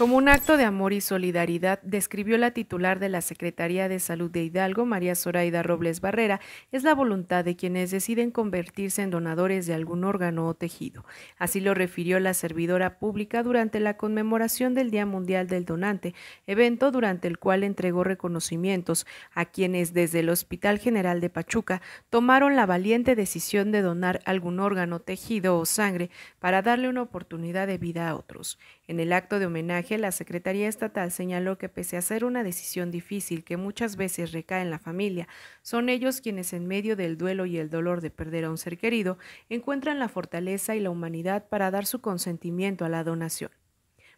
Como un acto de amor y solidaridad, describió la titular de la Secretaría de Salud de Hidalgo, María Zoraida Robles Barrera, es la voluntad de quienes deciden convertirse en donadores de algún órgano o tejido. Así lo refirió la servidora pública durante la conmemoración del Día Mundial del Donante, evento durante el cual entregó reconocimientos a quienes desde el Hospital General de Pachuca tomaron la valiente decisión de donar algún órgano, tejido o sangre para darle una oportunidad de vida a otros. En el acto de homenaje, la Secretaría Estatal señaló que pese a ser una decisión difícil que muchas veces recae en la familia, son ellos quienes en medio del duelo y el dolor de perder a un ser querido encuentran la fortaleza y la humanidad para dar su consentimiento a la donación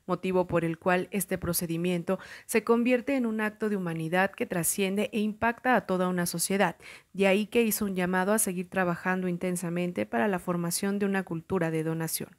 motivo por el cual este procedimiento se convierte en un acto de humanidad que trasciende e impacta a toda una sociedad, de ahí que hizo un llamado a seguir trabajando intensamente para la formación de una cultura de donación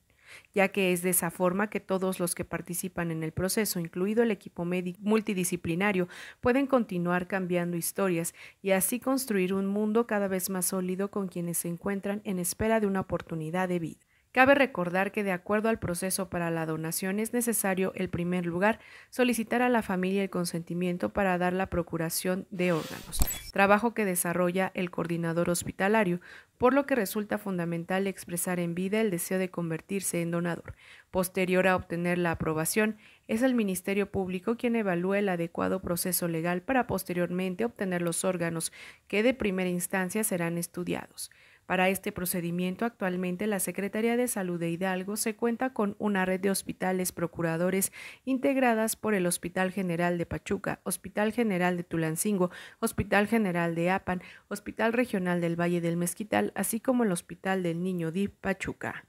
ya que es de esa forma que todos los que participan en el proceso, incluido el equipo multidisciplinario, pueden continuar cambiando historias y así construir un mundo cada vez más sólido con quienes se encuentran en espera de una oportunidad de vida. Cabe recordar que de acuerdo al proceso para la donación es necesario, en primer lugar, solicitar a la familia el consentimiento para dar la procuración de órganos, trabajo que desarrolla el coordinador hospitalario, por lo que resulta fundamental expresar en vida el deseo de convertirse en donador. Posterior a obtener la aprobación, es el Ministerio Público quien evalúa el adecuado proceso legal para posteriormente obtener los órganos que de primera instancia serán estudiados. Para este procedimiento actualmente la Secretaría de Salud de Hidalgo se cuenta con una red de hospitales procuradores integradas por el Hospital General de Pachuca, Hospital General de Tulancingo, Hospital General de Apan, Hospital Regional del Valle del Mezquital, así como el Hospital del Niño de Pachuca.